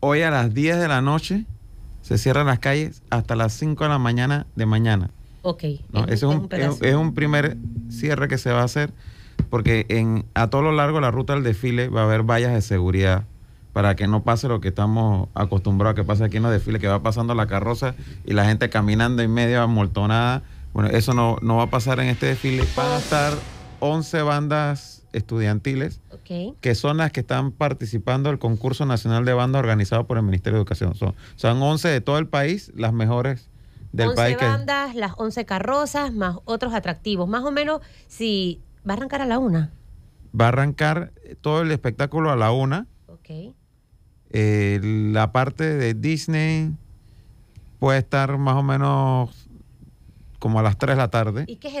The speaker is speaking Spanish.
Hoy a las 10 de la noche se cierran las calles hasta las 5 de la mañana de mañana. Ok. es, un, primer cierre que se va a hacer porque en, a todo lo largo de la ruta del desfile va a haber vallas de seguridad para que no pase lo que estamos acostumbrados a que pase aquí en los desfiles, que va pasando la carroza y la gente caminando en medio amoltonada. Bueno, eso no, no va a pasar en este desfile. Van a estar 11 bandas estudiantiles, que son las que están participando del concurso nacional de banda organizado por el Ministerio de Educación. Son, son 11 de todo el país, las mejores del 11 país. 11 bandas, las 11 carrozas, más otros atractivos. Más o menos, si va a arrancar a la una. Va a arrancar todo el espectáculo a la una. Eh, la parte de Disney puede estar más o menos como a las 3 de la tarde. ¿Y qué